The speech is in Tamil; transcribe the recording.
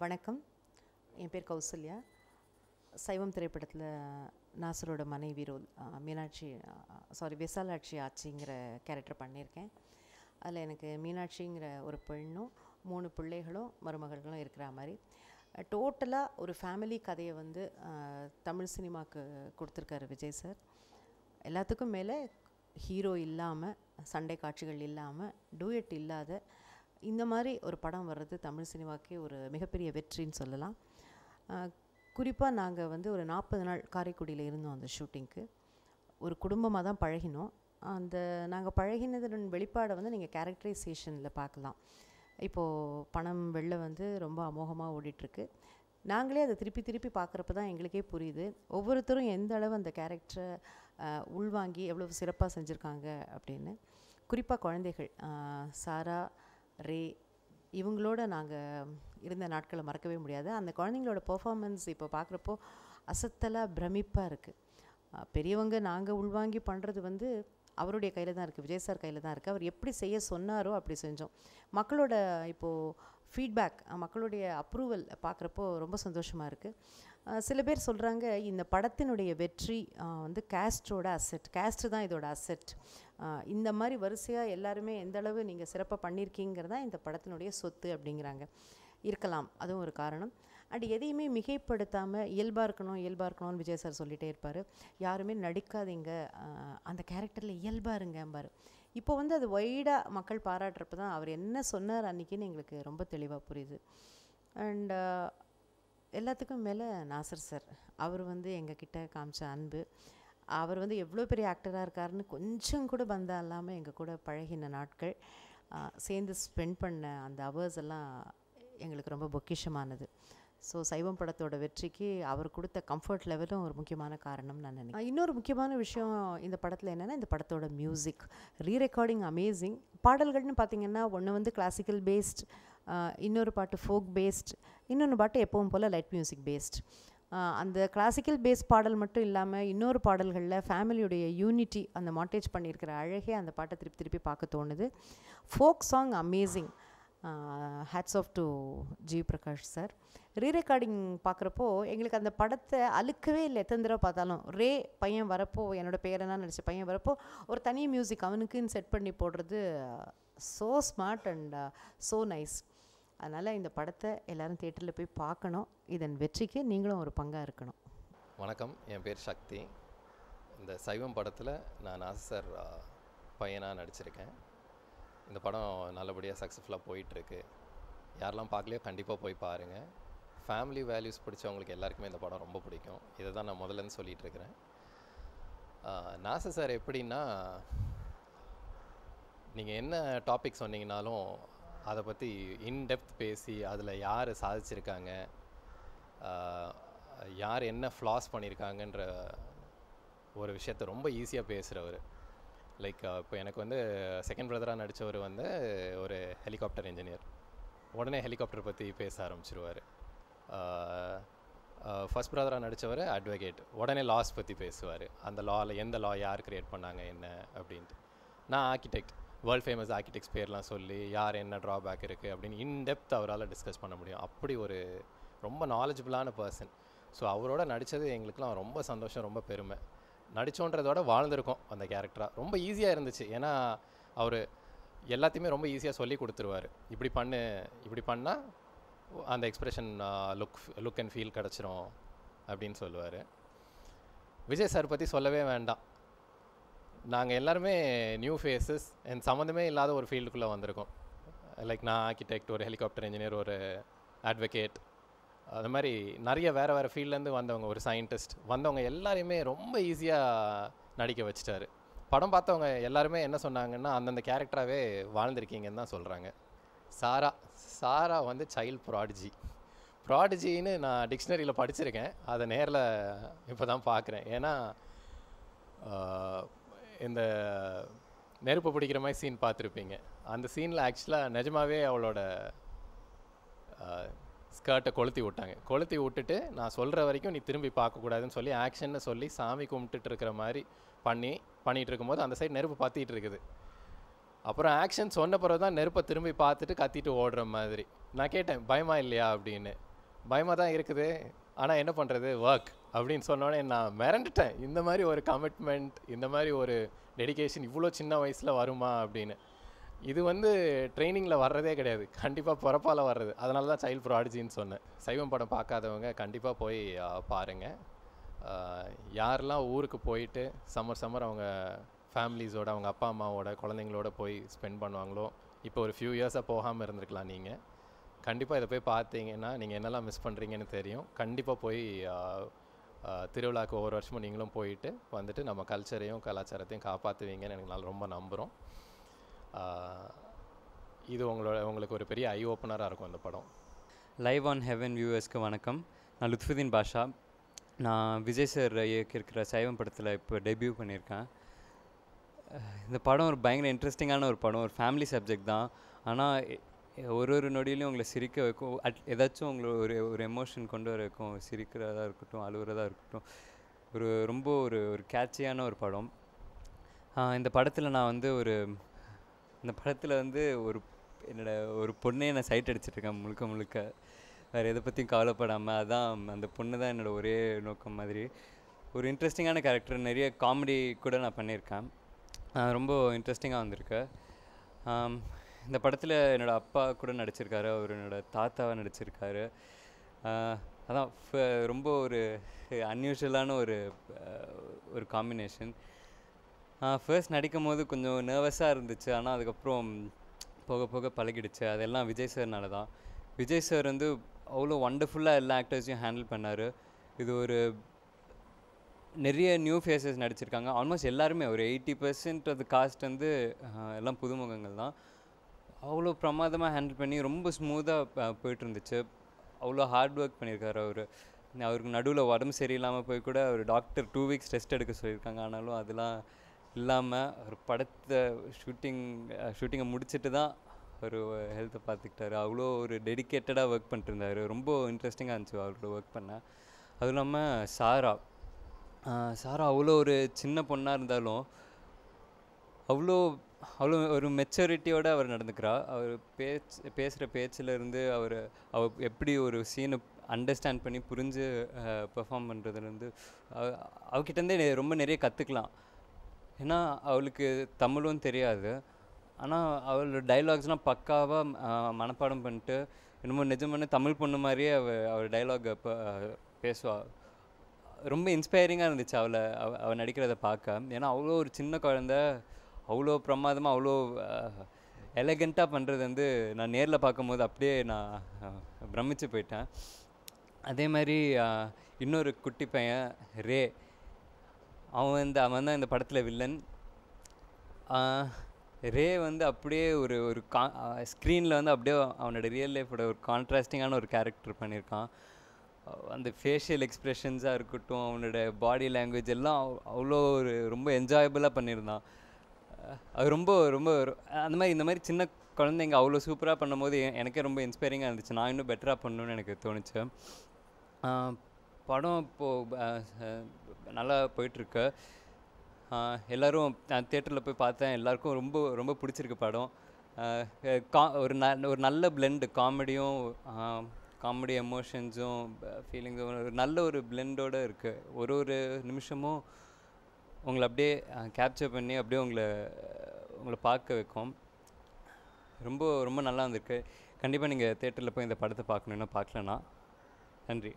வணக்கம் என் பேர் கௌசல்யா சைவம் திரைப்படத்தில் நாசரோட மனைவி ரோல் மீனாட்சி சாரி விசாலாட்சி ஆட்சிங்கிற கேரக்டர் பண்ணியிருக்கேன் அதில் எனக்கு மீனாட்சிங்கிற ஒரு பெண்ணும் மூணு பிள்ளைகளும் மருமகள்களும் இருக்கிற மாதிரி டோட்டலாக ஒரு ஃபேமிலி கதையை வந்து தமிழ் சினிமாவுக்கு கொடுத்துருக்காரு விஜய் சார் எல்லாத்துக்கும் மேலே ஹீரோ இல்லாமல் சண்டை காட்சிகள் இல்லாமல் டூயட் இல்லாத இந்த மாதிரி ஒரு படம் வர்றது தமிழ் சினிமாக்கே ஒரு மிகப்பெரிய வெற்றின்னு சொல்லலாம் குறிப்பாக நாங்கள் வந்து ஒரு நாற்பது நாள் காரைக்குடியில் இருந்தோம் அந்த ஷூட்டிங்க்கு ஒரு குடும்பமாக தான் பழகினோம் அந்த நாங்கள் பழகினதன் வெளிப்பாடை வந்து நீங்கள் கேரக்டரைசேஷனில் பார்க்கலாம் இப்போது பணம் வெளில வந்து ரொம்ப அமோகமாக ஓடிட்டுருக்கு நாங்களே அதை திருப்பி திருப்பி பார்க்குறப்ப தான் எங்களுக்கே புரியுது ஒவ்வொருத்தரும் எந்த அளவு அந்த கேரக்டரை உள்வாங்கி எவ்வளோ சிறப்பாக செஞ்சுருக்காங்க அப்படின்னு குறிப்பாக குழந்தைகள் சாரா ரே இவங்களோட நாங்கள் இருந்த நாட்களை மறக்கவே முடியாது அந்த குழந்தைங்களோட பர்ஃபாமன்ஸ் இப்போ பார்க்குறப்போ அசத்தலாக பிரமிப்பாக இருக்குது பெரியவங்க நாங்கள் உள்வாங்கி பண்ணுறது வந்து அவருடைய கையில் தான் இருக்குது விஜய் சார் கையில் தான் இருக்குது அவர் எப்படி செய்ய சொன்னாரோ அப்படி செஞ்சோம் மக்களோட இப்போது ஃபீட்பேக் மக்களுடைய அப்ரூவல் பார்க்குறப்போ ரொம்ப சந்தோஷமாக இருக்குது சில பேர் சொல்கிறாங்க இந்த படத்தினுடைய வெற்றி வந்து கேஸ்டோட அசெட் கேஸ்ட்டு தான் இதோட அசெட் இந்த மாதிரி வரிசையாக எல்லாருமே எந்தளவு நீங்கள் சிறப்பாக பண்ணியிருக்கீங்கிறதா இந்த படத்தினுடைய சொத்து அப்படிங்கிறாங்க இருக்கலாம் அதுவும் ஒரு காரணம் அண்ட் எதையுமே மிகைப்படுத்தாமல் இயல்பாக இருக்கணும் இயல்பாக இருக்கணும்னு விஜய் சார் சொல்லிகிட்டே இருப்பார் யாருமே நடிக்காதீங்க அந்த கேரக்டரில் இயல்பாக இருங்கம்பார் இப்போ வந்து அது ஒய்டாக மக்கள் பாராட்டுறப்ப தான் அவர் என்ன சொன்னார் அன்றைக்கின்னு எங்களுக்கு ரொம்ப தெளிவாக புரியுது அண்டு எல்லாத்துக்கும் மேலே நாசர் சார் அவர் வந்து எங்கக்கிட்ட காமிச்ச அன்பு அவர் வந்து எவ்வளோ பெரிய ஆக்டராக இருக்காருன்னு கொஞ்சம் கூட பந்தம் இல்லாமல் எங்கள் கூட பழகின நாட்கள் சேர்ந்து ஸ்பெண்ட் பண்ண அந்த அவர்ஸ் எல்லாம் எங்களுக்கு ரொம்ப பொக்கிஷமானது ஸோ சைவம் படத்தோட வெற்றிக்கு அவர் கொடுத்த கம்ஃபர்ட் லெவலும் ஒரு முக்கியமான காரணம் நான் நினைக்கிறேன் இன்னொரு முக்கியமான விஷயம் இந்த படத்தில் என்னென்னா இந்த படத்தோட மியூசிக் ரீ ரெக்கார்டிங் அமேசிங் பாடல்கள்னு பார்த்திங்கன்னா ஒன்று வந்து கிளாசிக்கல் பேஸ்ட் இன்னொரு பாட்டு ஃபோக் பேஸ்ட் இன்னொன்று பாட்டு எப்பவும் போல் லைட் மியூசிக் பேஸ்ட் அந்த கிளாசிக்கல் பேஸ் பாடல் மட்டும் இல்லாமல் இன்னொரு பாடல்களில் ஃபேமிலியுடைய யூனிட்டி அந்த மாட்டேஜ் பண்ணியிருக்கிற அழகே அந்த பாட்டை திருப்பி திருப்பி பார்க்க தோணுது folk song amazing hats off to G Prakash sir re recording பார்க்குறப்போ எங்களுக்கு அந்த படத்தை அழுக்கவே இல்லை எத்தனை தடவை பார்த்தாலும் ரே பையன் வரப்போ என்னோடய பேரெல்லாம் நினச்ச பையன் வரப்போ ஒரு தனி மியூசிக் அவனுக்குன்னு செட் பண்ணி போடுறது so smart and so nice அதனால் இந்த படத்தை எல்லோரும் தேட்டரில் போய் பார்க்கணும் இதன் வெற்றிக்கு நீங்களும் ஒரு பங்காக இருக்கணும் வணக்கம் என் பேர் சக்தி இந்த சைவம் படத்தில் நான் நாசர் பையனாக நடிச்சிருக்கேன் இந்த படம் நல்லபடியாக சக்ஸஸ்ஃபுல்லாக போயிட்டுருக்கு யாரெல்லாம் பார்க்கலையோ கண்டிப்பாக போய் பாருங்கள் ஃபேமிலி வேல்யூஸ் பிடிச்சவங்களுக்கு எல்லாருக்குமே இந்த படம் ரொம்ப பிடிக்கும் இதை தான் நான் முதல்லன்னு சொல்லிகிட்ருக்கிறேன் நாச சார் எப்படின்னா நீங்கள் என்ன டாபிக் சொன்னீங்கனாலும் அதை பற்றி இன்டெப்த் பேசி அதில் யார் சாதிச்சிருக்காங்க யார் என்ன ஃப்ளாஸ் பண்ணியிருக்காங்கன்ற ஒரு விஷயத்த ரொம்ப ஈஸியாக பேசுகிறவர் லைக் இப்போ எனக்கு வந்து செகண்ட் பிரதராக நடித்தவர் வந்து ஒரு ஹெலிகாப்டர் இன்ஜினியர் உடனே ஹெலிகாப்டர் பற்றி பேச ஆரம்பிச்சிருவார் ஃபஸ்ட் பிரதராக நடித்தவர் அட்வொகேட் உடனே லாஸ் பற்றி பேசுவார் அந்த லாவில் எந்த லா யார் க்ரியேட் பண்ணாங்க என்ன அப்படின்ட்டு நான் ஆர்கிடெக்ட் வேர்ல்ட் ஃபேமஸ் ஆர்கிடெக்ட்ஸ் பேர்லாம் சொல்லி யார் என்ன ட்ராபேக் இருக்குது அப்படின்னு இன்டெப்த் அவரால் டிஸ்கஸ் பண்ண முடியும் அப்படி ஒரு ரொம்ப நாலேஜபிளான பர்சன் ஸோ அவரோட நடித்தது எங்களுக்குலாம் ரொம்ப சந்தோஷம் ரொம்ப பெருமை நடித்தோன்றதோட வாழ்ந்திருக்கோம் அந்த கேரக்டராக ரொம்ப ஈஸியாக இருந்துச்சு ஏன்னா அவர் எல்லாத்தையுமே ரொம்ப ஈஸியாக சொல்லி கொடுத்துருவார் இப்படி பண்ணு இப்படி பண்ணால் அந்த expression look look and feel கிடச்சிரும் அப்படின்னு சொல்லுவார் விஜய் சார் பற்றி சொல்லவே வேண்டாம் நாங்கள் எல்லாருமே நியூ ஃபேஸஸ் என் சம்மந்தமே இல்லாத ஒரு ஃபீல்டுக்குள்ளே வந்திருக்கோம் லைக் நான் ஆர்கிடெக்ட் ஒரு ஹெலிகாப்டர் இன்ஜினியர் ஒரு அட்வொகேட் அது மாதிரி நிறைய வேறு வேறு ஃபீல்ட்லேருந்து வந்தவங்க ஒரு சயின்டிஸ்ட் வந்தவங்க எல்லாரையுமே ரொம்ப ஈஸியாக நடிக்க வச்சுட்டாரு படம் பார்த்தவங்க எல்லாருமே என்ன சொன்னாங்கன்னா அந்தந்த கேரக்டராகவே வாழ்ந்திருக்கீங்கன்னு தான் சொல்கிறாங்க சாரா சாரா வந்து சைல்ட் ப்ராடிஜி ப்ராடிஜின்னு நான் டிக்ஷனரியில் படிச்சிருக்கேன் அதை நேரில் இப்போ தான் பார்க்குறேன் ஏன்னா இந்த நெருப்பு பிடிக்கிற மாதிரி சீன் பார்த்துருப்பீங்க அந்த சீனில் ஆக்சுவலாக நிஜமாகவே அவளோட ஸ்கர்ட்டை கொளுத்தி விட்டாங்க கொளுத்தி விட்டுட்டு நான் சொல்கிற வரைக்கும் நீ திரும்பி பார்க்கக்கூடாதுன்னு சொல்லி ஆக்ஷன்னு சொல்லி சாமி கும்பிட்டுட்டு இருக்கிற மாதிரி பண்ணி பண்ணிகிட்டு இருக்கும்போது அந்த சைடு நெருப்பு பார்த்துட்டு இருக்குது அப்புறம் ஆக்ஷன் சொன்ன பிறகு தான் நெருப்பை திரும்பி பார்த்துட்டு கத்திட்டு ஓடுற மாதிரி நான் கேட்டேன் பயமா இல்லையா அப்படின்னு பயமாக தான் இருக்குது ஆனால் என்ன பண்ணுறது ஒர்க் அப்படின்னு சொன்னோடனே நான் மிரண்டுட்டேன் இந்த மாதிரி ஒரு கமிட்மெண்ட் இந்த மாதிரி ஒரு டெடிக்கேஷன் இவ்வளோ சின்ன வயசில் வருமா அப்படின்னு இது வந்து ட்ரைனிங்கில் வர்றதே கிடையாது கண்டிப்பாக பிறப்பால் வர்றது அதனால தான் சைல்டு ப்ராடிஜின்னு சொன்னேன் சைவம் படம் பார்க்காதவங்க கண்டிப்பாக போய் பாருங்கள் யாரெல்லாம் ஊருக்கு போயிட்டு சம்மர் சம்மர் அவங்க ஃபேமிலிஸோட அவங்க அப்பா அம்மாவோட குழந்தைங்களோட போய் ஸ்பெண்ட் பண்ணுவாங்களோ இப்போ ஒரு ஃபியூ இயர்ஸாக போகாமல் இருந்திருக்கலாம் நீங்கள் கண்டிப்பாக இதை போய் பார்த்தீங்கன்னா நீங்கள் என்னெல்லாம் மிஸ் பண்ணுறீங்கன்னு தெரியும் கண்டிப்பாக போய் திருவிழாக்கு ஒவ்வொரு வருஷமும் நீங்களும் போயிட்டு வந்துட்டு நம்ம கல்ச்சரையும் கலாச்சாரத்தையும் காப்பாற்றுவீங்கன்னு எனக்கு நான் ரொம்ப நம்புகிறோம் இது உங்களோட உங்களுக்கு ஒரு பெரிய ஐ ஓப்பனராக இருக்கும் அந்த படம் லைவ் ஆன் ஹெவன் வியூவர்ஸ்க்கு வணக்கம் நான் லுத்ஃபுதீன் பாஷா நான் விஜய் சார் இயக்கிருக்கிற சைவம் படத்தில் இப்போ டெபியூ பண்ணியிருக்கேன் இந்த படம் ஒரு பயங்கர இன்ட்ரெஸ்டிங்கான ஒரு படம் ஒரு ஃபேமிலி சப்ஜெக்ட் தான் ஆனால் ஒரு ஒரு நொடியிலையும் உங்களை சிரிக்க வைக்கும் அட் ஏதாச்சும் உங்களை ஒரு ஒரு எமோஷன் கொண்டு வர வைக்கும் சிரிக்கிறதா இருக்கட்டும் அழுகிறதா இருக்கட்டும் ஒரு ரொம்ப ஒரு ஒரு கேட்சியான ஒரு படம் இந்த படத்தில் நான் வந்து ஒரு இந்த படத்தில் வந்து ஒரு என்னோடய ஒரு பொண்ணே நான் சைட் அடிச்சிட்ருக்கேன் முழுக்க முழுக்க வேறு எதை பற்றியும் கவலைப்படாமல் அதுதான் அந்த பொண்ணு தான் என்னோடய ஒரே நோக்கம் மாதிரி ஒரு இன்ட்ரெஸ்டிங்கான கேரக்டர் நிறைய காமெடி கூட நான் பண்ணியிருக்கேன் ரொம்ப இன்ட்ரெஸ்டிங்காக வந்திருக்கேன் இந்த படத்தில் என்னோடய அப்பா கூட நடிச்சிருக்காரு அவர் என்னோடய தாத்தாவை நடிச்சிருக்காரு அதான் ரொம்ப ஒரு அன்யூஷுவலான ஒரு ஒரு காம்பினேஷன் ஃபர்ஸ்ட் நடிக்கும் போது கொஞ்சம் நர்வஸாக இருந்துச்சு ஆனால் அதுக்கப்புறம் போக போக பழகிடுச்சு அதெல்லாம் விஜய் சார்னால தான் விஜய் சார் வந்து அவ்வளோ ஒண்டர்ஃபுல்லாக எல்லா ஆக்டர்ஸையும் ஹேண்டில் பண்ணார் இது ஒரு நிறைய நியூ ஃபேஸஸ் நடிச்சிருக்காங்க ஆல்மோஸ்ட் எல்லாருமே ஒரு எயிட்டி பர்சன்ட் அது காஸ்ட் வந்து எல்லாம் புதுமுகங்கள் தான் அவ்வளோ பிரமாதமாக ஹேண்டில் பண்ணி ரொம்ப ஸ்மூத்தாக போயிட்டுருந்துச்சு அவ்வளோ ஹார்ட் ஒர்க் பண்ணியிருக்காரு அவர் அவருக்கு நடுவில் உடம்பு சரியில்லாமல் போய் கூட அவர் டாக்டர் டூ வீக்ஸ் டெஸ்ட் எடுக்க சொல்லியிருக்காங்க ஆனாலும் அதெல்லாம் இல்லாமல் ஒரு படத்தை ஷூட்டிங் ஷூட்டிங்கை முடிச்சுட்டு தான் அவர் ஹெல்த்தை பார்த்துக்கிட்டாரு அவ்வளோ ஒரு டெடிக்கேட்டடாக ஒர்க் பண்ணிட்டுருந்தாரு ரொம்ப இன்ட்ரெஸ்டிங்காக இருந்துச்சு அவரோட ஒர்க் பண்ண அதுவும் இல்லாமல் சாரா சாரா அவ்வளோ ஒரு சின்ன பொண்ணாக இருந்தாலும் அவ்வளோ அவ்வளோ ஒரு மெச்சூரிட்டியோடு அவர் நடந்துக்கிறார் அவர் பேச்சு பேசுகிற பேச்சிலேருந்து அவர் அவர் எப்படி ஒரு சீனை அண்டர்ஸ்டாண்ட் பண்ணி புரிஞ்சு பெர்ஃபார்ம் பண்ணுறதுலேருந்து அவர்கிட்டருந்தே ரொம்ப நிறைய கற்றுக்கலாம் ஏன்னா அவளுக்கு தமிழும் தெரியாது ஆனால் அவளோட டைலாக்ஸ்லாம் பக்காவாக மனப்பாடம் பண்ணிட்டு என்னமோ நிஜமான தமிழ் பொண்ணு மாதிரியே அவ அவர் டைலாக் பேசுவாள் ரொம்ப இன்ஸ்பைரிங்காக இருந்துச்சு அவளை அவ நடிக்கிறத பார்க்க ஏன்னா அவ்வளோ ஒரு சின்ன குழந்த அவ்வளோ பிரமாதமாக அவ்வளோ எலகண்ட்டாக பண்ணுறது வந்து நான் நேரில் பார்க்கும்போது அப்படியே நான் பிரமிச்சு போயிட்டேன் அதே மாதிரி இன்னொரு குட்டி பையன் ரே அவன் இந்த அவன் தான் இந்த படத்தில் வில்லன் ரே வந்து அப்படியே ஒரு ஒரு கா ஸ்க்ரீனில் வந்து அப்படியே அவனோட ரியல் லைஃபோட ஒரு கான்ட்ராஸ்டிங்கான ஒரு கேரக்டர் பண்ணியிருக்கான் அந்த ஃபேஷியல் எக்ஸ்ப்ரெஷன்ஸாக இருக்கட்டும் அவனோட பாடி லாங்குவேஜ் எல்லாம் அவ்வளோ ஒரு ரொம்ப என்ஜாயபுளாக பண்ணியிருந்தான் அது ரொம்ப ரொம்ப அந்த மாதிரி இந்த மாதிரி சின்ன குழந்தைங்க அவ்வளோ சூப்பராக பண்ணும்போது எனக்கே ரொம்ப இன்ஸ்பைரிங்காக இருந்துச்சு நான் இன்னும் பெட்டராக பண்ணணும்னு எனக்கு தோணுச்சு படம் இப்போது நல்லா போயிட்டுருக்கு எல்லோரும் நான் தேட்டரில் போய் பார்த்தேன் எல்லாருக்கும் ரொம்ப ரொம்ப பிடிச்சிருக்கு படம் கா ஒரு ந ஒரு நல்ல பிளெண்டு காமெடியும் காமெடி எமோஷன்ஸும் ஃபீலிங்ஸும் ஒரு நல்ல ஒரு பிளெண்டோடு இருக்குது ஒரு ஒரு நிமிஷமும் உங்களை அப்படியே கேப்சர் பண்ணி அப்படியே உங்களை உங்களை பார்க்க வைக்கும் ரொம்ப ரொம்ப நல்லா வந்திருக்கு கண்டிப்பாக நீங்கள் தேட்டரில் போய் இந்த படத்தை பார்க்கணுன்னா பார்க்கலன்னா நன்றி